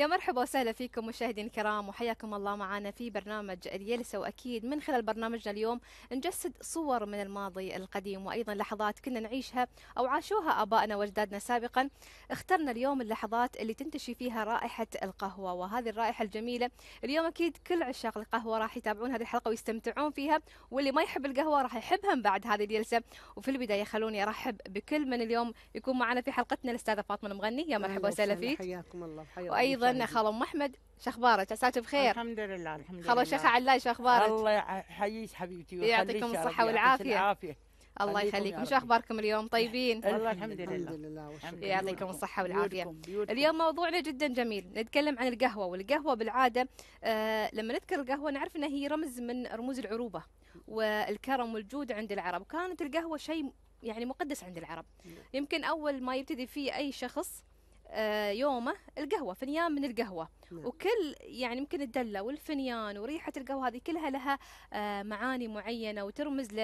يا مرحبا وسهلا فيكم مشاهدينا الكرام وحياكم الله معنا في برنامج اليلسة واكيد من خلال برنامجنا اليوم نجسد صور من الماضي القديم وايضا لحظات كنا نعيشها او عاشوها ابائنا واجدادنا سابقا اخترنا اليوم اللحظات اللي تنتشي فيها رائحة القهوة وهذه الرائحة الجميلة اليوم اكيد كل عشاق القهوة راح يتابعون هذه الحلقة ويستمتعون فيها واللي ما يحب القهوة راح يحبها بعد هذه اليلسة وفي البداية خلوني ارحب بكل من اليوم يكون معنا في حلقتنا الاستاذة فاطمة المغني يا مرحبا وسهلا فيك حياكم الله وايضا لنا خالو احمد شخبارك عساك بخير الحمد لله الحمد لله خلو شيخه علاي شخبارك الله يحييك حبيبتي يعطيكم الصحه والعافيه الله يخليكم شو اخباركم اليوم طيبين والله الحمد لله يعطيكم الصحه والعافيه اليوم موضوعنا جدا جميل نتكلم عن القهوه والقهوه بالعاده آه لما نذكر القهوه نعرف انها هي رمز من رموز العروبه والكرم والجود عند العرب كانت القهوه شيء يعني مقدس عند العرب نعم. يمكن اول ما يبتدي فيه اي شخص آه، يومه القهوه فنيان من القهوه نعم. وكل يعني يمكن الدله والفنيان وريحه القهوه هذه كلها لها آه، معاني معينه وترمز ل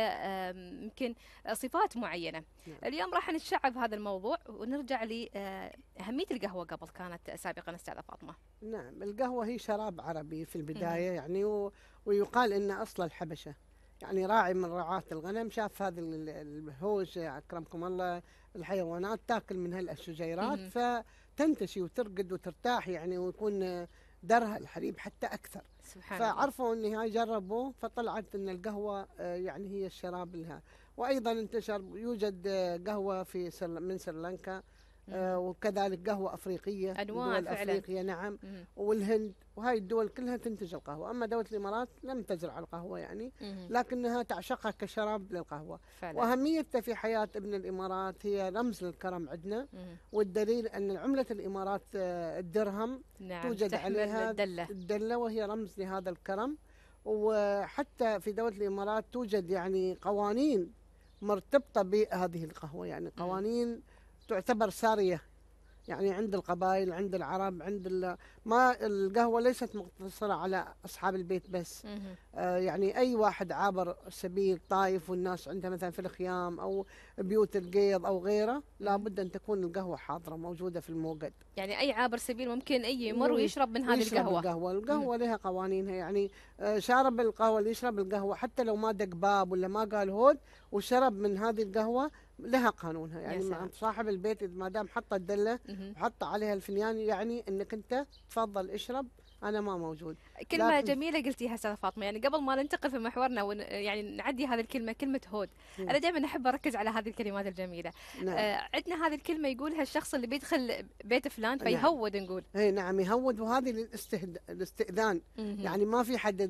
يمكن صفات معينه نعم. اليوم راح نتشعب هذا الموضوع ونرجع لاهميه آه، القهوه قبل كانت سابقا استاذه فاطمه نعم القهوه هي شراب عربي في البدايه يعني و... ويقال ان اصل الحبشه يعني راعي من رعاة الغنم شاف هذا الهوش أكرمكم الله الحيوانات تاكل من هالشجيرات فتنتشي وترقد وترتاح يعني ويكون درها الحليب حتى أكثر سبحان فعرفوا أن هاي جربوه فطلعت أن القهوة آه، يعني هي الشراب لها وأيضا انتشر يوجد آه، قهوة في سل من سريلانكا آه وكذلك قهوة أفريقية أنواع دول فعلا. أفريقيا نعم مم. والهند وهاي الدول كلها تنتج القهوة أما دولة الإمارات لم تزرع القهوة يعني مم. لكنها تعشقها كشراب للقهوة فعلا. وأهميتها في حياة ابن الإمارات هي رمز للكرم عندنا والدليل أن عملة الإمارات آه، الدرهم نعم. توجد عليها الدلة. الدلة وهي رمز لهذا الكرم وحتى في دولة الإمارات توجد يعني قوانين مرتبطة بهذه القهوة يعني قوانين مم. تعتبر سارية يعني عند القبائل عند العرب عند ما القهوة ليست مقتصرة على أصحاب البيت بس آه يعني أي واحد عابر سبيل طايف والناس عندها مثلا في الخيام أو بيوت القيض أو غيره لابد أن تكون القهوة حاضرة موجودة في الموقد يعني أي عابر سبيل ممكن أي يمر ويشرب من هذه يشرب القهوة القهوة القهوة لها قوانينها يعني آه شارب القهوة اللي يشرب القهوة حتى لو ما دق باب ولا ما قال هود وشرب من هذه القهوة لها قانونها يعني ما صاحب البيت ما دام حط الدله وحط عليها الفنيان يعني انك انت تفضل اشرب انا ما موجود كلمه لكن... جميله قلتيها استاذه فاطمه يعني قبل ما ننتقل في محورنا ون... يعني نعدي هذه الكلمه كلمه هود نعم. انا دائما احب اركز على هذه الكلمات الجميله نعم. آه عندنا هذه الكلمه يقولها الشخص اللي بيدخل بيت فلان نعم. فيهود نعم. نقول اي نعم يهود وهذه للاستهد... الاستئذان مم. يعني ما في حد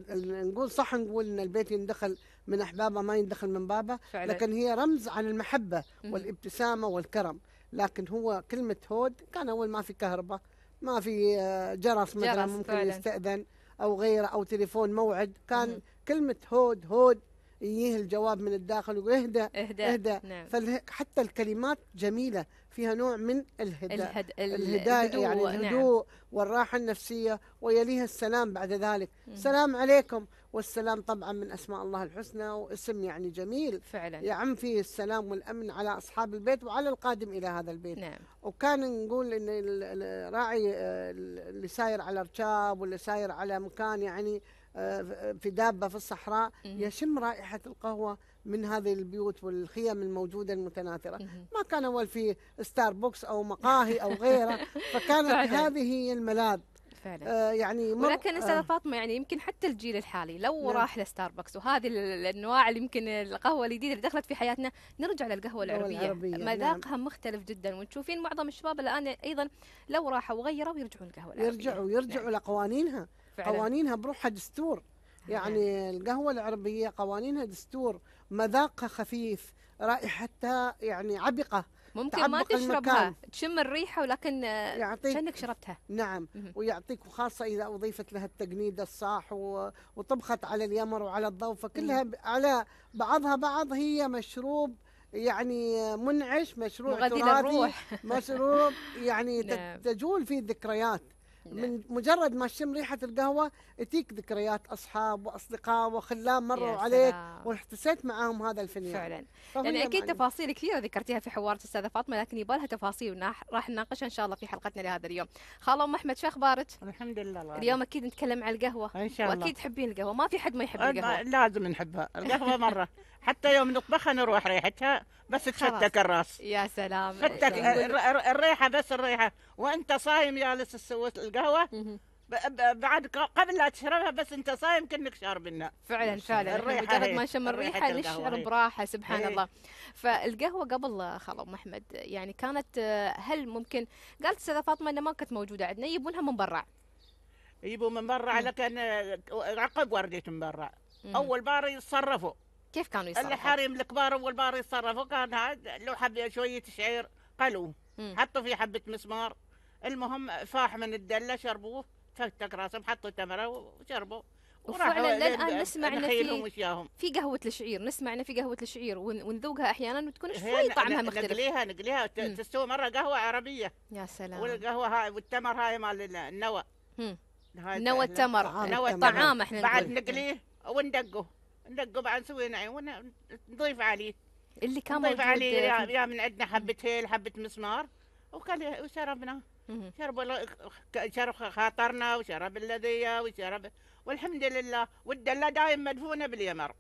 نقول صح نقول ان البيت يندخل من احبابه ما يندخل من بابه فعلا. لكن هي رمز عن المحبه والابتسامه والكرم لكن هو كلمه هود كان اول ما في كهرباء ما في آه، جرس مثلا جرس ممكن فعلا. يستأذن أو غيره أو تليفون موعد كان مم. كلمة هود هود يجيه الجواب من الداخل ويقول اهدى اهدى, اهدى. نعم. فحتى الكلمات جميلة فيها نوع من الهداء الهد... الهداء يعني نعم. الهدوء نعم. والراحة النفسية ويليها السلام بعد ذلك سلام عليكم والسلام طبعا من أسماء الله الحسنى واسم يعني جميل فعلا يعم فيه السلام والأمن على أصحاب البيت وعلى القادم إلى هذا البيت نعم. وكان نقول إن الراعي آه، اللي ساير على ركاب واللي ساير على مكان يعني آه، في دابة في الصحراء يشم رائحة القهوة من هذه البيوت والخيم الموجوده المتناثره ما كان اول في ستاربكس او مقاهي او غيره فكانت هذه هي الملاذ فعلا آه يعني مر... ولكن استاذه آه فاطمه يعني يمكن حتى الجيل الحالي لو نعم. راح لستاربكس وهذه الانواع اللي يمكن القهوه الجديده اللي دخلت في حياتنا نرجع للقهوه العربيه, العربية نعم. مذاقها نعم. مختلف جدا وتشوفين معظم الشباب الان ايضا لو راحوا وغيروا يرجعون القهوه العربيه يرجعوا يرجعوا نعم. لقوانينها فعلا. قوانينها بروحها دستور يعني القهوه العربيه قوانينها دستور مذاقها خفيف رائحتها يعني عبقة ممكن ما تشربها المكان. تشم الريحة ولكن يعطيك كأنك شربتها نعم م -م. ويعطيك وخاصة إذا أضيفت لها التقنيد الصاح وطبخت على اليمر وعلى الضوفة فكلها ب... على بعضها بعض هي مشروب يعني منعش مشروب تراثي مشروب يعني نعم. تجول في الذكريات نعم. من مجرد ما تشم ريحه القهوه تجيك ذكريات اصحاب واصدقاء وخلان مروا عليك واحتسيت معاهم هذا الفنيان فعلا لان يعني اكيد معلوم. تفاصيل كثيره ذكرتيها في حوار استاذه فاطمه لكن يبالها تفاصيل راح نناقشها ان شاء الله في حلقتنا لهذا اليوم خاله ام احمد شو اخبارك الحمد لله اليوم اكيد نتكلم عن القهوه ان شاء الله واكيد تحبين القهوه ما في حد ما يحب القهوه لازم نحبها القهوه مره حتى يوم نطبخها نروح ريحتها بس تشتك الراس يا سلام الريحه بس الريحه وانت صايم جالس تسوي القهوه بعد قبل لا تشربها بس انت صايم كانك شارب فعلا فعلا الريحه مجرد ما نشم الريحه نشعر براحه سبحان هي. إيه. الله فالقهوه قبل خلو ام احمد يعني كانت هل ممكن قالت استاذه فاطمه انها ما كانت موجوده عندنا يبونها من برا يجيبوا من برا لكن عقب ورديت من برا اول بار يتصرفوا كيف كانوا يصرفوا؟ الحريم الكبار اول بار يتصرفوا كان لو حبه شويه شعير قلوه حطوا فيه حبه مسمار المهم فاح من الدله شربوه فتك راسهم حطوا تمره وشربوا وفعلا للان نسمع ان في في قهوه الشعير نسمع ان في قهوه الشعير ونذوقها احيانا وتكون شوي طعمها مختلف نقليها نقليها تستوي مره قهوه عربيه يا سلام والقهوه هاي والتمر هاي مال النوى آه، نوى التمر نوى الطعام احنا بعد نقليه وندقه ندقه بعد نسوي نعيم ونضيف عليه اللي كان نضيف عليه يا من عندنا حبه هيل حبه مسمار وكل وشربناه شربوا شرب شرب خاطرنا وشرب اللذية وشرب والحمد لله والدلة دايم مدفونة باليمر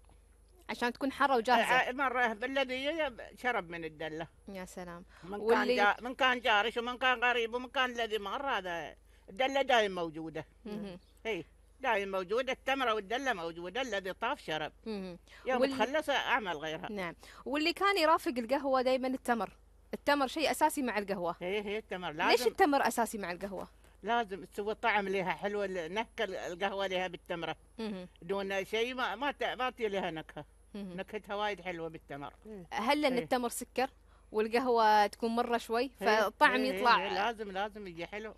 عشان تكون حارة وجاهزة مرة بالذية شرب من الدلة يا سلام من كان, واللي- من كان جارش ومن كان غريب ومن كان الذي مر هذا الدلة دايم موجودة مهم. اي دايم موجودة التمرة والدلة موجودة الذي طاف شرب يوم واللي... تخلص أعمل غيرها نعم واللي كان يرافق القهوة دايما التمر التمر شيء اساسي مع القهوه هي هي التمر لازم ليش التمر اساسي مع القهوه لازم تسوي طعم لها حلو نكهه القهوه لها بالتمره دون شيء ما ما ما لها نكهه نكهتها وايد حلوه بالتمر هل لان إيه. التمر سكر والقهوه تكون مره شوي إيه. فالطعم إيه، يطلع هي هي لازم لازم يجي حلو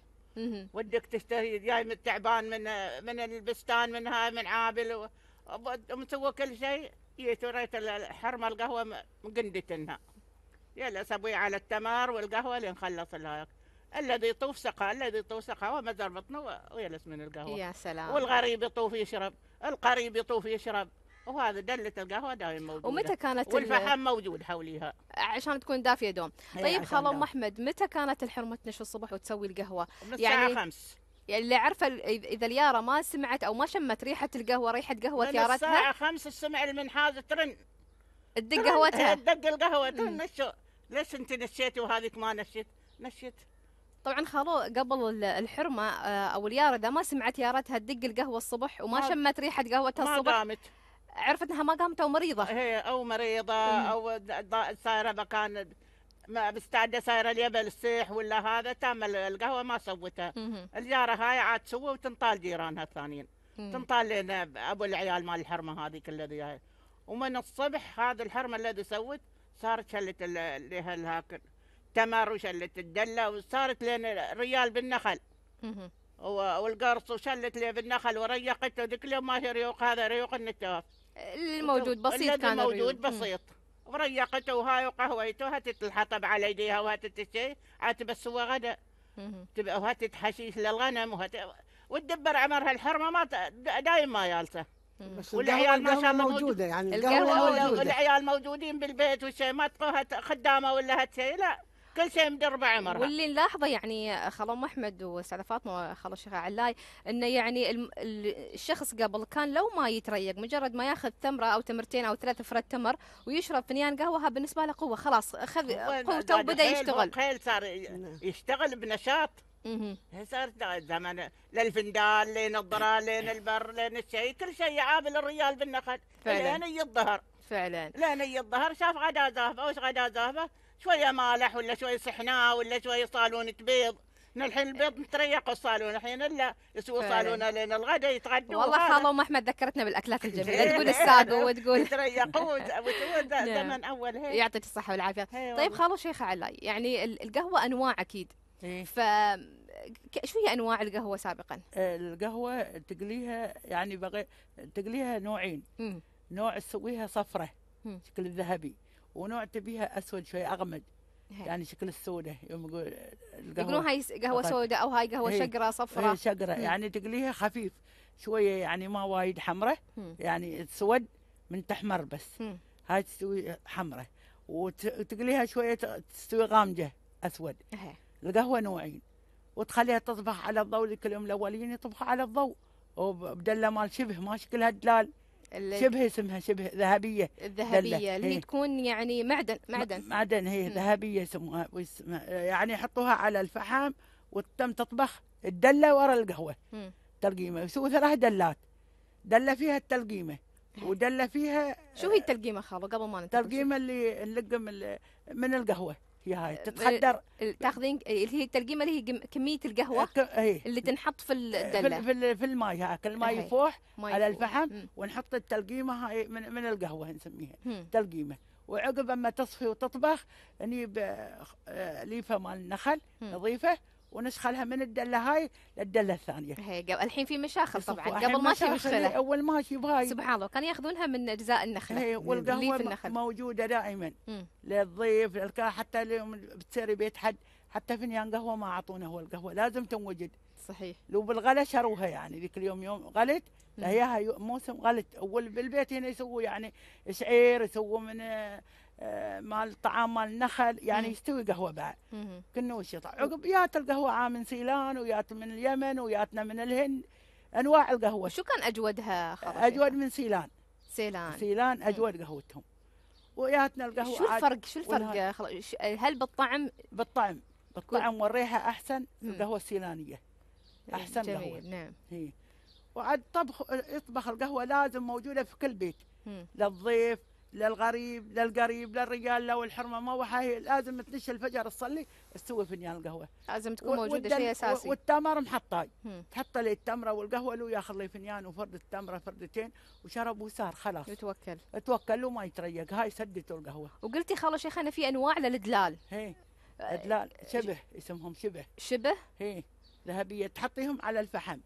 ودك تشتهي جاي من تعبان من من البستان من هاي من عابل ومسوي كل شيء جيت وريت حرمه القهوه مقندتنها يلا سبوي على التمر والقهوة لين خلص الهاك الذي يطوف سقى الذي يطوف سقى ومزر بطنه ويلس من القهوة يا سلام والغريب يطوف يشرب القريب يطوف يشرب وهذا دلة القهوة دائما موجودة ومتى كانت والفحم موجود حوليها عشان تكون دافية دوم إيه، طيب خالة أم أحمد متى كانت الحرمة تنش الصبح وتسوي القهوة من الساعة يعني خمس يعني اللي عارفه اذا الياره ما سمعت او ما شمت ريحه القهوه ريحه قهوه يارتها الساعه خمس السمع المنحاز ترن تدق قهوتها تدق القهوه ترن ليش انت نشيتي وهذيك ما نشت نشت طبعا خالو قبل الحرمه آه، او اليارده ما سمعت يارتها تدق القهوه الصبح وما ما شمت ريحه قهوتها الصبح ما قامت عرفت انها ما قامت او مريضه هي او مريضه او سايره مكان ما مستعده سايرة اليبل السيح ولا هذا تام القهوه ما سوتها الجاره هاي عاد تسوي وتنطال جيرانها الثانيين تنطال لنا ابو العيال مال الحرمه هذيك الذي هاي ومن الصبح هذا الحرمه الذي سوت صارت شلة لها الهاك تمر وشلة الدلة وصارت لنا ريال بالنخل والقرص وشلت لي بالنخل وريقته ذيك اليوم ما هي ريوق هذا ريوق النتاف الموجود بسيط كان الموجود بسيط وريقته وهاي وقهويته هاتت الحطب على يديها وهاتت الشيء عاد بس هو غدا وهاتت حشيش للغنم وهاتت وتدبر عمرها الحرمه ما دايم ما يالسه بس والعيال ما شاف موجوده يعني, يعني. القهوه موجوده موجودين بالبيت وشي ما تقوها خدامه ولا هالشيء لا كل شيء مدربة عمرها واللي نلاحظه يعني ام احمد واستاذه فاطمه خلو الشيخ علاي انه يعني الشخص قبل كان لو ما يتريق مجرد ما ياخذ تمره او تمرتين او ثلاث فرد تمر ويشرب فنيان قهوه بالنسبه له قوه خلاص اخذ قوته وبدا يشتغل خيل صار نعم. يشتغل بنشاط يعني صارت زمن للفندال لين الضرة لين البر لين الشيء كل شيء عابل الريال بالنخل فعلا لين الظهر فعلا لين الظهر شاف غدا زافه وش غدا زافه شوية مالح ولا شوية صحناء ولا شوية صالونة بيض الحين البيض متريق الصالون الحين لا يسووا صالونه لين الغداء يتغدوا والله خاله ام احمد ذكرتنا بالاكلات الجميله إيه. تقول الساقو وتقول يتريقوا نعم. زمن اول هيك يعطيك الصحه والعافيه إيه طيب خاله شيخه علاي يعني القهوه انواع اكيد إيه. ف شو هي انواع القهوه سابقا؟ القهوه تقليها يعني بغي تقليها نوعين مم. نوع تسويها صفرة شكل الذهبي ونوع تبيها اسود شوي اغمد هي. يعني شكل السودة يوم يقول القهوه يقولون هاي قهوه طيب. سوداء او هاي قهوه إيه. شقره صفرة هي إيه، شقره مم. يعني تقليها خفيف شويه يعني ما وايد حمره مم. يعني تسود من تحمر بس مم. هاي تستوي حمره وتقليها شويه تستوي غامجه اسود هي. القهوة نوعين وتخليها تطبخ على الضوء ذيك اليوم الأولين يطبخوا على الضوء وبدلة مال شبه ما شكلها دلال شبه اسمها شبه ذهبية الذهبية اللي هي إيه. تكون يعني معدن معدن معدن هي ذهبية اسمها يعني يحطوها على الفحم وتم تطبخ الدلة ورا القهوة تلقيمة يسووا ثلاث دلات دلة فيها التلقيمة ودله فيها شو هي التلقيمه خاله قبل ما نتلقيمة التلقيمه اللي نلقم من القهوه يا هاي آه، تتخدر تاخذين اللي هي الترقيمه اللي هي كميه القهوه اللي تنحط في الدله في, في الماي هاك الماي يفوح على الفحم ونحط التلقيمه هاي من, من القهوه نسميها تلقيمه وعقب اما تصفي وتطبخ نجيب آه، ليفه مال النخل نظيفه ونسخلها من الدله هاي للدله الثانيه. هي الحين في مشاخل طبعا قبل ما في مشخله. اول ما في بهاي. سبحان الله كانوا ياخذونها من اجزاء النخله. هي إيه، والقهوه النخل. موجوده دائما للضيف للكا حتى بتصير بيت حد حتى فنيان قهوه ما اعطونا هو القهوه لازم تنوجد. صحيح. لو بالغلا شروها يعني ذيك اليوم يوم غلت لا هي موسم غلت اول بالبيت هنا يسووا يعني شعير يسووا من آه، مال طعام مال نخل يعني يستوي قهوه بعد كنا يطلع عقب يات القهوه عام من سيلان ويات من اليمن وياتنا من الهند انواع القهوه شو كان اجودها اجود من سيلان سيلان سيلان اجود قهوتهم وياتنا القهوه شو الفرق شو الفرق هل بالطعم بالطعم بالطعم والريحه احسن القهوه السيلانيه إيه، احسن جميل. قهوه نعم هي. إيه. وعد طبخ يطبخ القهوه لازم موجوده في كل بيت للضيف للغريب للقريب للرجال لو الحرمه ما وحاه لازم تنش الفجر تصلي تسوي فنجان القهوه لازم تكون موجوده شيء اساسي والتمر محطاي تحط لي التمره والقهوه لو ياخذ لي فنجان وفرد التمره فردتين وشرب وسهر خلاص يتوكل يتوكل وما يتريق هاي سدته القهوه وقلتي خاله شيخنا في انواع للدلال هي دلال أه، شبه اسمهم شبه شبه هي ذهبيه تحطيهم على الفحم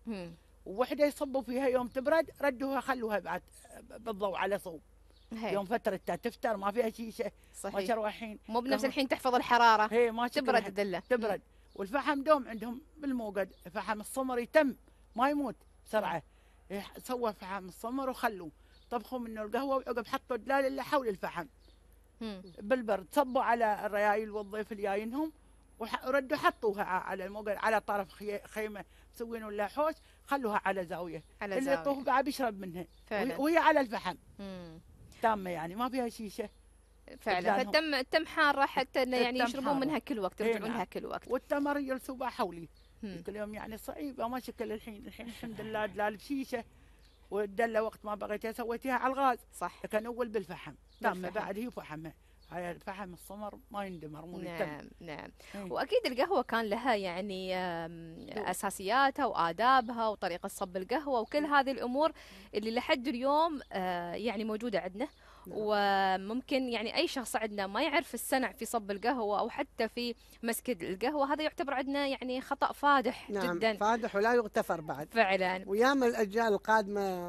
وحده يصبوا فيها يوم تبرد ردوها خلوها بعد بالضوء على صوب هي. يوم فتره تفتر ما فيها شيشه صحيح ما تروحين مو بنفس الحين تحفظ الحراره هي ما تبرد الدله تبرد والفحم دوم عندهم بالموقد فحم الصمر يتم ما يموت بسرعه إيه، سووا فحم الصمر وخلوه طبخوا منه القهوه وعقب حطوا دلال اللي حول الفحم بالبرد صبوا على الريايل والضيف اللي جايينهم وردوا حطوها على الموقد على طرف خيمه مسوين ولا حوش خلوها على زاويه على زاوية اللي يطوف قاعد بيشرب منها فعلا. وهي على الفحم تامه يعني ما فيها شيشه فعلا فالتم التم حاره حتى انه يعني يشربون منها كل وقت إيه، يرجعون نعم. لها كل وقت والتمر يلسوا حولي كل يوم يعني صعيبه ما شكل الحين الحين الحمد لله دلال بشيشه والدله وقت ما بغيتها سويتيها على الغاز صح كان اول بالفحم تامه بعد هي فحمها على الفحم السمر ما يندمر مو نعم نعم إيه. واكيد القهوه كان لها يعني اساسياتها وادابها وطريقه صب القهوه وكل إيه. هذه الامور اللي لحد اليوم آه، يعني موجوده عندنا نعم. وممكن يعني اي شخص عندنا ما يعرف السنع في صب القهوه او حتى في مسك القهوه هذا يعتبر عندنا يعني خطا فادح نعم جدا فادح ولا يغتفر بعد فعلا وياما الاجيال القادمه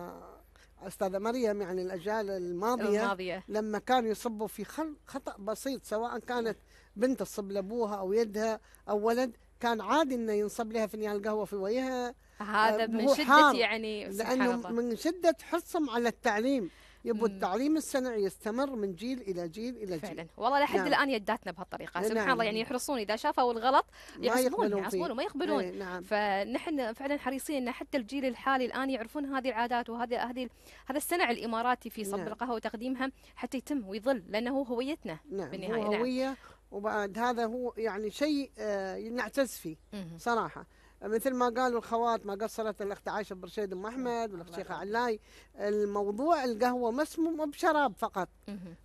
استاذه مريم يعني الاجيال الماضيه, الماضية. لما كانوا يصبوا في خطا بسيط سواء كانت بنت تصب لابوها او يدها او ولد كان عادي انه ينصب لها فنجان قهوه في وجهها هذا آه، من شده يعني لانه الله. من شده حرصهم على التعليم يبوا التعليم السنعي يستمر من جيل الى جيل الى جيل فعلا والله لحد نعم. الان يداتنا بهالطريقه نعم. سبحان الله يعني يحرصون اذا شافوا الغلط يعصبون يعصبون وما يقبلون إيه، نعم. فنحن فعلا حريصين ان حتى الجيل الحالي الان يعرفون هذه العادات وهذه هذه هذا السنع الاماراتي في صب نعم. القهوه وتقديمها حتى يتم ويظل لانه هويتنا نعم. بالنهايه هو نعم. هويه نعم. وبعد هذا هو يعني شيء آه، نعتز فيه صراحه مثل ما قالوا الخوات ما قصرت الاخت عايشه برشيد ام نعم. احمد والاخت شيخه علاي الموضوع القهوه ما اسمه بشراب فقط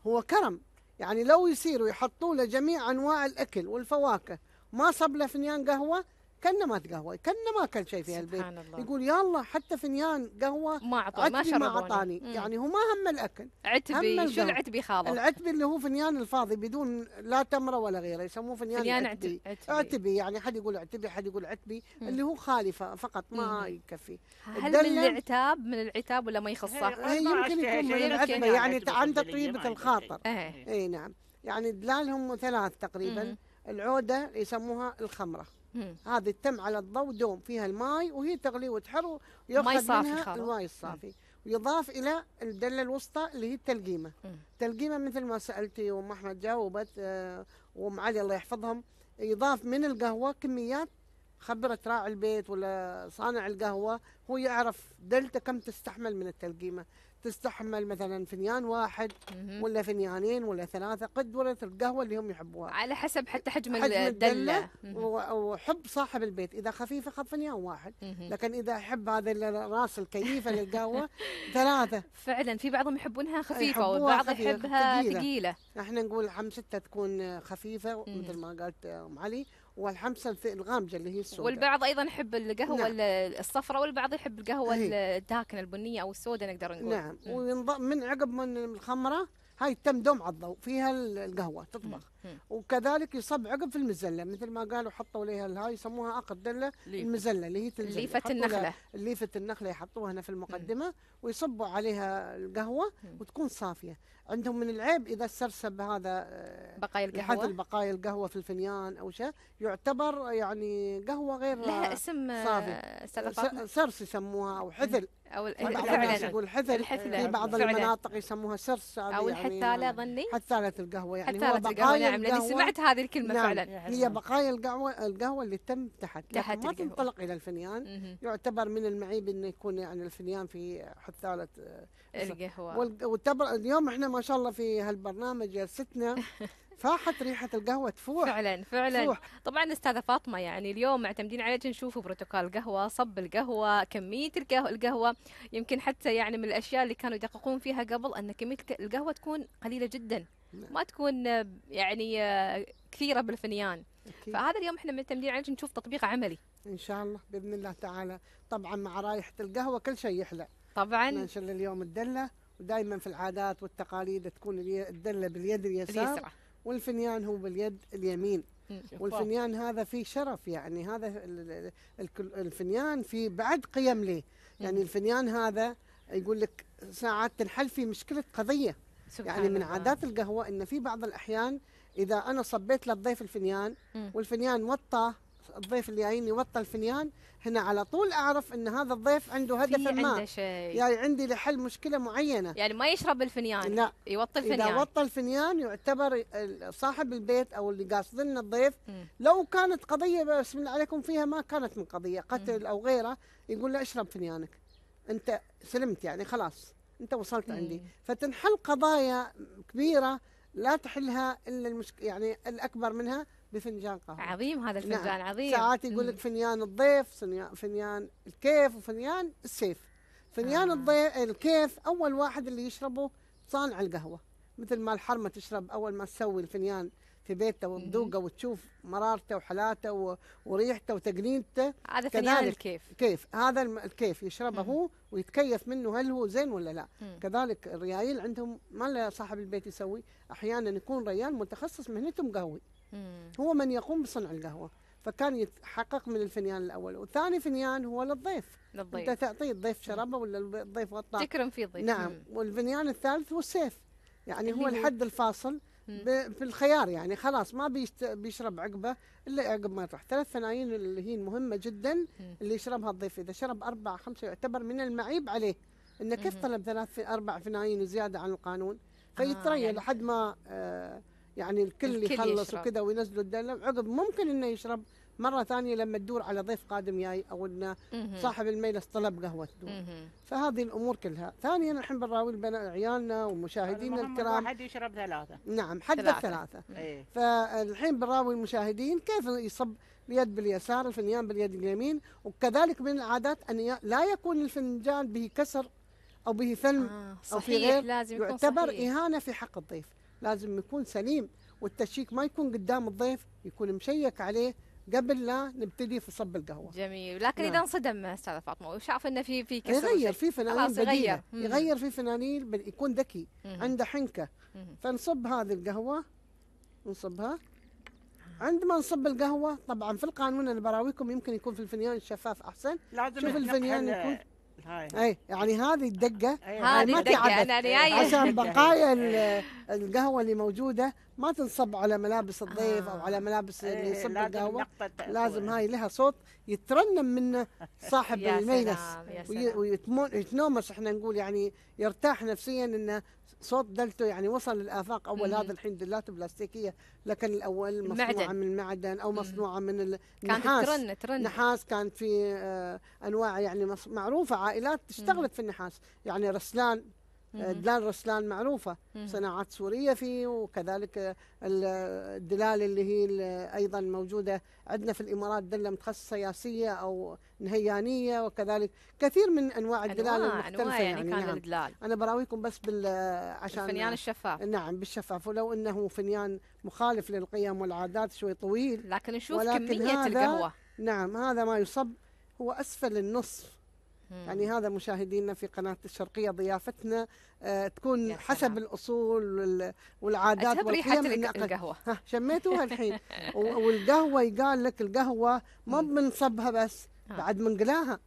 هو كرم يعني لو يصيروا يحطوا له جميع انواع الاكل والفواكه ما صب له فنجان قهوه كنا ما تقهوى كنا ما كل شيء في البيت الله. يقول يا الله حتى فنيان قهوه ما اعطى ما شربوني. ما اعطاني يعني هو ما هم الاكل عتبي هم شو العتبي خاله العتبي اللي هو فنيان الفاضي بدون لا تمره ولا غيره يسموه فنيان, فنيان عتبي. عتبي عتبي يعني حد يقول عتبي حد يقول عتبي مم. اللي هو خالي فقط ما مم. يكفي هل من العتاب من العتاب ولا ما يخصه؟ هي يمكن يكون من العتبه يعني عنده طيبه الخاطر اي إيه، نعم يعني دلالهم ثلاث تقريبا العوده يسموها الخمره هذه تتم على الضوء دوم فيها الماي وهي تغلي وتحر ويأخذ منها الماي الصافي ويضاف الى الدله الوسطى اللي هي التلقيمه التلقيمه مثل ما سالتي وام احمد جاوبت آه، وام علي الله يحفظهم يضاف من القهوه كميات خبرة راعي البيت ولا صانع القهوة هو يعرف دلته كم تستحمل من التلقيمة تستحمل مثلا فنيان واحد مم. ولا فنيانين ولا ثلاثه قدره القهوه اللي هم يحبوها على حسب حتى حجم, حجم الدله وحب صاحب البيت اذا خفيفه خذ فنيان واحد مم. لكن اذا يحب هذا الراس الكيفه للقهوه ثلاثه فعلا في بعضهم يحبونها خفيفه والبعض يحبها ثقيله احنا نقول سته تكون خفيفه مثل ما قالت ام علي والحمصة الغامجة اللي هي السوداء والبعض أيضا يحب القهوة نعم. الصفراء والبعض يحب القهوة إيه. الداكنة البنية أو السوداء نقدر نقول نعم وينضم من عقب من الخمرة هاي تم دوم على الضوء فيها القهوة تطبخ وكذلك يصب عقب في المزله مثل ما قالوا حطوا لها الهاي يسموها عقد دله المزله اللي هي تنزل ليفه النخله ليفه النخله يحطوها هنا في المقدمه ويصبوا عليها القهوه وتكون صافيه عندهم من العيب اذا سرسب هذا آه، بقايا القهوه بقايا القهوه في الفنيان او شيء يعتبر يعني قهوه غير لها آه، اسم آه، صافي سرس يسموها او حذل او الحثله يقول الحثله في بعض المناطق يسموها سرس او يعني الحثاله ظني حثاله القهوه يعني حثاله القهوه يعني نعم لاني سمعت هذه الكلمه نعم فعلا هي بقايا القهوه القهوه اللي تم تحت تحت ما تنطلق الى الفنيان مه. يعتبر من المعيب انه يكون يعني الفنيان في حثاله آه، القهوه والتبر... اليوم احنا ما شاء الله في هالبرنامج جلستنا فاحت ريحة القهوة تفوح فعلا فعلا تفوح. طبعا أستاذة فاطمة يعني اليوم معتمدين عليك نشوف بروتوكول قهوة صب القهوة كمية القهوة يمكن حتى يعني من الأشياء اللي كانوا يدققون فيها قبل أن كمية القهوة تكون قليلة جدا نعم. ما تكون يعني كثيره بالفنيان أكيد. فهذا اليوم احنا معتمدين عليك نشوف تطبيق عملي ان شاء الله باذن الله تعالى طبعا مع رائحه القهوه كل شيء يحلى طبعا نشل اليوم الدله ودائما في العادات والتقاليد تكون الدله باليد اليسار اليسرى. والفنيان هو باليد اليمين والفنيان هذا فيه شرف يعني هذا الفنيان في بعد قيم لي يعني الفنيان هذا يقول لك ساعات تنحل في مشكله قضيه يعني من عادات القهوة إن في بعض الأحيان إذا أنا صبيت للضيف الفنيان والفنيان وطى الضيف اللي جايني وطى الفنيان هنا على طول اعرف ان هذا الضيف عنده هدف ما عنده شيء يعني عندي لحل مشكله معينه يعني ما يشرب الفنيان لا يوطي الفنيان اذا وطى الفنيان يعتبر صاحب البيت او اللي قاصد لنا الضيف م. لو كانت قضيه بسم الله عليكم فيها ما كانت من قضيه قتل م. او غيره يقول له اشرب فنيانك انت سلمت يعني خلاص انت وصلت عندي إيه. فتنحل قضايا كبيره لا تحلها الا المشك... يعني الاكبر منها بفنجان قهوه عظيم هذا الفنجان نعم. عظيم ساعات يقول لك فنجان الضيف فنجان الكيف وفنجان السيف فنجان آه. الضيف الكيف اول واحد اللي يشربه صانع القهوه مثل ما الحرمه تشرب اول ما تسوي الفنجان في بيته وبدوقه وتشوف مرارته وحلاته وريحته وتقنينته عادة كذلك الكيف كيف هذا الكيف يشربه هو ويتكيف منه هل هو زين ولا لا كذلك الريايل عندهم ما صاحب البيت يسوي احيانا يكون ريال متخصص مهنته مقهوي هو من يقوم بصنع القهوه فكان يتحقق من الفنيان الاول وثاني فنيان هو للضيف للضيف انت تعطيه الضيف شربه ولا الضيف غطاه تكرم فيه الضيف نعم والفنيان الثالث هو السيف يعني هو الحد الفاصل في الخيار يعني خلاص ما بيشت... بيشرب عقبه الا عقب ما يطرح ثلاث ثنايين اللي هي المهمه جدا اللي يشربها الضيف اذا شرب اربع خمسه يعتبر من المعيب عليه انه كيف طلب ثلاث اربع فنايين زياده عن القانون فيتريى آه يعني لحد ما آه يعني الكل, الكل يخلص وكذا وينزلوا الدلم عقب ممكن انه يشرب مره ثانيه لما تدور على ضيف قادم جاي او ان صاحب المجلس طلب قهوه تدور فهذه الامور كلها ثانيا نحن بنراوي بنا عيالنا ومشاهدينا الكرام واحد يشرب ثلاثه نعم حد ثلاثه, ثلاثة. ايه. فالحين بنراوي المشاهدين كيف يصب اليد باليسار الفنجان باليد اليمين وكذلك من العادات ان لا يكون الفنجان به كسر او به فلم آه صحيح او في غير لازم يعتبر صحيح. اهانه في حق الضيف لازم يكون سليم والتشيك ما يكون قدام الضيف يكون مشيك عليه قبل لا نبتدي في صب القهوه جميل لكن نعم. اذا انصدم استاذه فاطمه وشاف انه في في كسر يغير في فنانين بديله يغير, يغير في فنانين بل... يكون ذكي عنده حنكه مم. فنصب هذه القهوه نصبها عندما نصب القهوه طبعا في القانون انا براويكم يمكن يكون في الفنيان الشفاف احسن لازم شوف الفنيان يكون هاي. اي يعني هذه الدقه إيه. هذه الدقه انا عشان بقايا القهوه اللي موجوده ما تنصب على ملابس الضيف آه. او على آه. ملابس اللي إيه، يصب القهوه لازم هاي لها صوت يترنم منه صاحب الميلس ويتنومس احنا نقول يعني يرتاح نفسيا انه صوت دلته يعني وصل للافاق اول هذا الحين دلات بلاستيكيه لكن الاول مصنوعه من المعدن او مصنوعه من النحاس كانت ترن ترن نحاس كان في آه، انواع يعني معروفه عائلات اشتغلت في النحاس يعني رسلان آه، دلال رسلان معروفة صناعات سورية فيه وكذلك الدلال اللي هي أيضا موجودة عندنا في الإمارات دلة متخصصة ياسية أو نهيانية وكذلك كثير من أنواع الدلال أنواع المختلفة أنواع يعني, يعني كان نعم. الدلال أنا براويكم بس بال عشان الفنيان الشفاف نعم بالشفاف ولو أنه فنيان مخالف للقيم والعادات شوي طويل لكن نشوف ولكن كمية القهوة نعم هذا ما يصب هو أسفل النصف يعني هذا مشاهدينا في قناة الشرقية ضيافتنا آه تكون حسب الأصول والعادات والقيم القهوة شميتوها الحين والقهوة يقال لك القهوة آه. ما بنصبها بس بعد منقلاها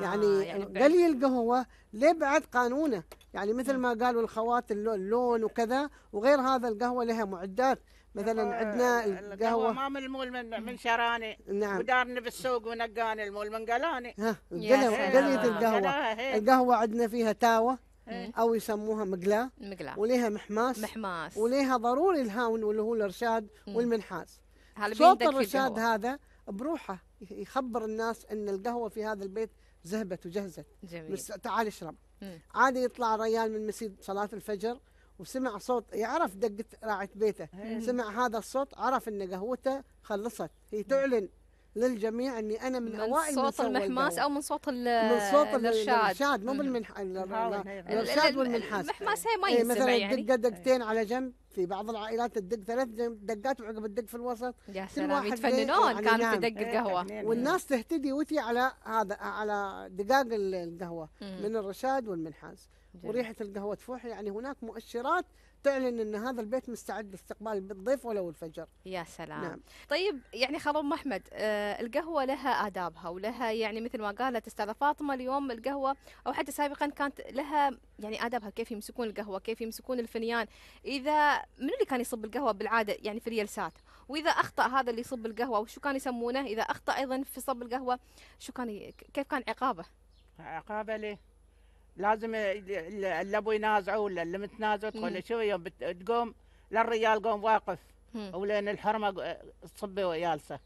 يعني, آه يعني, يعني قلي القهوة ليه بعد قانونه يعني مثل ما قالوا الخوات اللون وكذا وغير هذا القهوة لها معدات مثلا عندنا القهوه ما من المول من من شراني نعم ودارنا بالسوق ونقاني المول من قلاني ها قليه القهوه القهوه عندنا فيها تاوه إيه. او يسموها مقلاه مقلاه وليها محماس محماس وليها ضروري الهاون واللي هو الارشاد والمنحاس صوت الرشاد هذا بروحه يخبر الناس ان القهوه في هذا البيت زهبت وجهزت جميل تعال اشرب عادي يطلع الريال من مسجد صلاه الفجر وسمع صوت يعرف دقة راعة بيته إيه. سمع هذا الصوت عرف ان قهوته خلصت هي تعلن للجميع اني انا من, من اوائل صوت من صوت المحماس او من صوت من صوت الارشاد مو بالمنح الارشاد والمنحاس المحماس هي ما إيه، يسمع مثلا يعني. دقه دقتين على جنب في بعض العائلات تدق ثلاث دقات وعقب تدق في الوسط يا سلام يتفننون كانوا في تدق القهوه إيه، والناس تهتدي وتي على هذا على دقاق القهوه من الرشاد والمنحاس وريحه القهوه تفوح يعني هناك مؤشرات تعلن ان هذا البيت مستعد لاستقبال الضيف ولو الفجر. يا سلام. نعم. طيب يعني ام احمد آه القهوه لها ادابها ولها يعني مثل ما قالت استاذه فاطمه اليوم القهوه او حتى سابقا كانت لها يعني ادابها كيف يمسكون القهوه، كيف يمسكون الفنيان، اذا من اللي كان يصب القهوه بالعاده يعني في الجلسات واذا اخطا هذا اللي يصب القهوه وشو كان يسمونه؟ اذا اخطا ايضا في صب القهوه شو كان كيف كان عقابه؟ عقابه ليه؟ لازم اللي ابو ينازعه ولا اللي متنازع تقول شو يوم تقوم للريال قوم واقف ولين الحرمه تصبي جالسه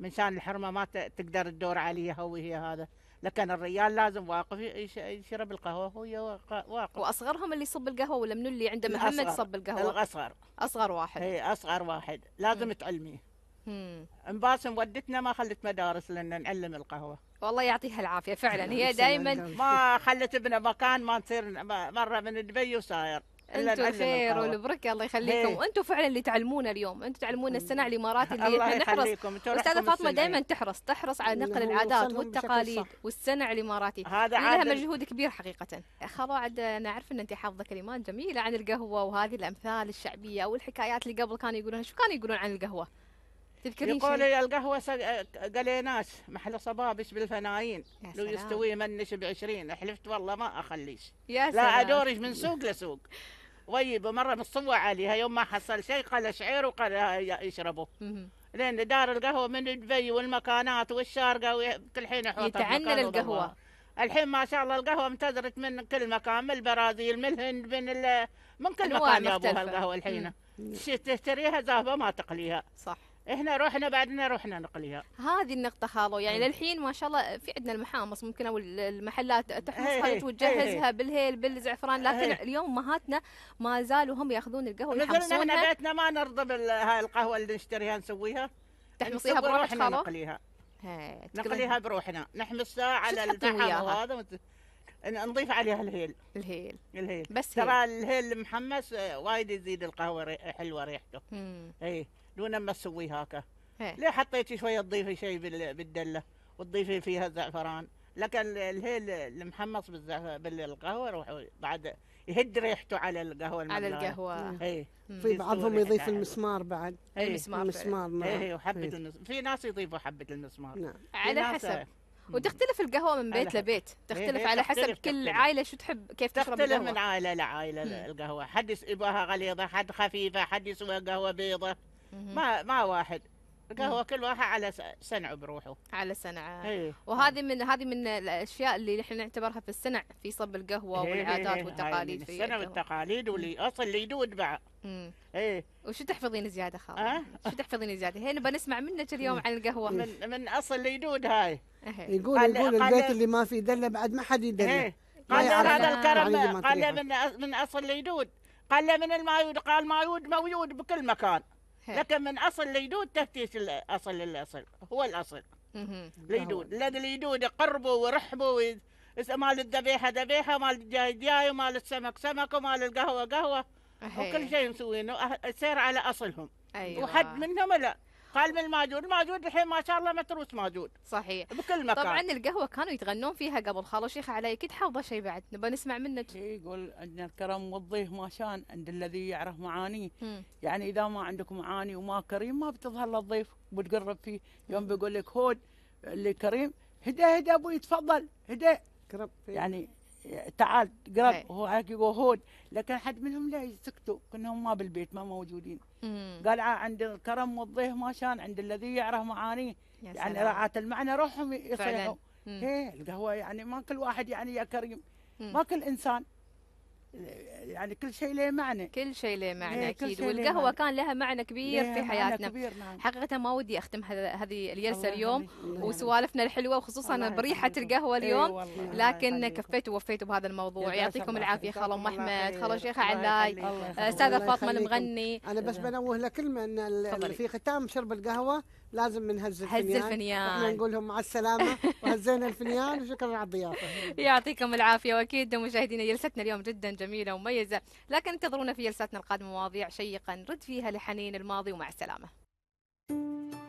من شان الحرمه ما تقدر تدور عليها وهي هذا لكن الرجال لازم واقف يشرب القهوه وهي واقف واصغرهم اللي يصب القهوه ولا منو اللي عنده مهمه يصب القهوه؟ الاصغر اصغر واحد اي اصغر واحد لازم تعلميه مباسم ودتنا ما خلت مدارس لنا نعلم القهوه والله يعطيها العافيه فعلا نعم. هي دائما ما خلت ابنا مكان ما نصير مره من دبي وساير انتم خير والبركه الله يخليكم وانتم إيه. فعلا اللي تعلمونا اليوم انتم تعلمونا إيه. السنه الاماراتي اللي احنا نحرص استاذه فاطمه دائما تحرص تحرص على نقل العادات والتقاليد والسنع الاماراتي هذا لها مجهود كبير حقيقه خالو عاد انا اعرف ان انت حافظه كلمات جميله عن القهوه وهذه الامثال الشعبيه والحكايات اللي قبل كانوا يقولونها شو كانوا يقولون عن القهوه تذكرين يقول لي القهوة قليناش محل صبابش بالفناين لو يستوي منش بعشرين حلفت والله ما أخليش يا سلام. لا أدورش من سوق لسوق ويب مرة مصوع عليها يوم ما حصل شيء قال شعير وقال يشربوا لأن دار القهوة من دبي والمكانات والشارقة وكل حين يتعنل القهوة الحين ما شاء الله القهوه امتزرت من كل مكان من البرازيل من الهند من من كل مكان يا القهوه الحين تشتريها زاهبه ما تقليها صح احنا رحنا بعدنا رحنا نقليها هذه النقطة خالو يعني إيه. للحين ما شاء الله في عندنا المحامص ممكن او المحلات تحمص إيه، إيه، وتجهزها بالهيل بالزعفران لكن هي. اليوم امهاتنا ما زالوا هم ياخذون القهوة مثلا احنا بيتنا ما نرضى بهاي القهوة اللي نشتريها نسويها تحمصيها بروحنا نقليها هي. نقليها بروحنا نحمصها على التحامص هذا نضيف عليها الهيل الهيل الهيل بس ترى الهيل المحمس آه، وايد يزيد القهوه ري... حلوه ريحته اي دون ما تسويه هاكا إيه. ليه حطيتي شويه تضيفي شيء بال... بالدله وتضيفي فيها زعفران لكن الهيل المحمص بالزعف... بالقهوه روح بعد يهد ريحته على القهوه المبلغة. على القهوه اي في بعضهم يضيف المسمار بعد المسمار المسمار اي وحبه المسمار في ناس يضيفوا حبه المسمار نعم على حسب وتختلف القهوه من بيت لبيت تختلف على حسب تختلف كل عائله شو تحب كيف تشرب تختلف من عائله لعائله القهوه حد يباها غليظه حد خفيفه حد يسوى قهوه بيضه ما ما واحد قهوه كل واحد على سنع بروحه على سنع إيه. وهذه من هذه من الاشياء اللي احنا نعتبرها في السنع في صب القهوه إيه، إيه، والعادات والتقاليد في السنع والتقاليد واللي اصل اللي يدود بعد ايه وشو تحفظين زياده خالد؟ أه؟ شو تحفظين زياده؟ هي نبى نسمع منك اليوم عن القهوه من من اصل اليدود هاي يقول يقول البيت اللي ما فيه دله بعد ما حد يدله قال هذا الكرم قال من من اصل اليدود قال من المايود قال مايود موجود بكل مكان لكن من أصل ليدود تفتيش الأصل للأصل هو الأصل ليدود نعم. لأن ليدود يقربوا ويرحبوا مال الذبيحة ذبيحة مال الجاي جاي ومال السمك سمك ومال القهوة قهوة وكل شيء مسوينه أه- يصير على أصلهم أيوة. وحد منهم لا قال من الماجود الماجود الحين ما شاء الله متروس ماجود صحيح بكل مكان طبعا القهوه كانوا يتغنون فيها قبل خالو شيخ علي اكيد حافظه شيء بعد نبى نسمع منك إيه، يقول ان الكرم والضيف ما شان عند الذي يعرف معانيه يعني اذا ما عندك معاني وما كريم ما بتظهر للضيف وتقرب فيه يوم بيقول لك هود اللي كريم هدى هدى ابوي تفضل هدى كرم يعني تعال قرب هو هيك وهود لكن حد منهم لا يسكتوا كانهم ما بالبيت ما موجودين مم. قال آه، عند الكرم والضيه ما شان عند الذي يعرف معانيه يعني رعاة المعنى روحهم يصيحوا هي القهوه يعني ما كل واحد يعني يا كريم مم. ما كل انسان يعني كل شيء له معنى كل شيء له معنى إيه، اكيد والقهوه كان لها معنى كبير في حياتنا كبير نعم. حقيقه ما ودي اختم هذه الجلسه اليوم وسوالفنا الحلوه وخصوصا بريحه القهوه إيه، اليوم لكن كفيتوا ووفيتوا بهذا الموضوع يعطيكم العافيه خاله ام احمد خاله شيخه علاي استاذه فاطمه المغني انا بس بنوه لكلمه ان في ختام شرب القهوه لازم بنهز الفنيان هز الفنيان احنا نقول لهم مع السلامه وهزينا الفنيان وشكرا على الضيافه يعطيكم العافيه واكيد مشاهدينا جلستنا اليوم جدا جميله ومميزه لكن انتظرونا في جلساتنا القادمه مواضيع شيقه نرد فيها لحنين الماضي ومع السلامه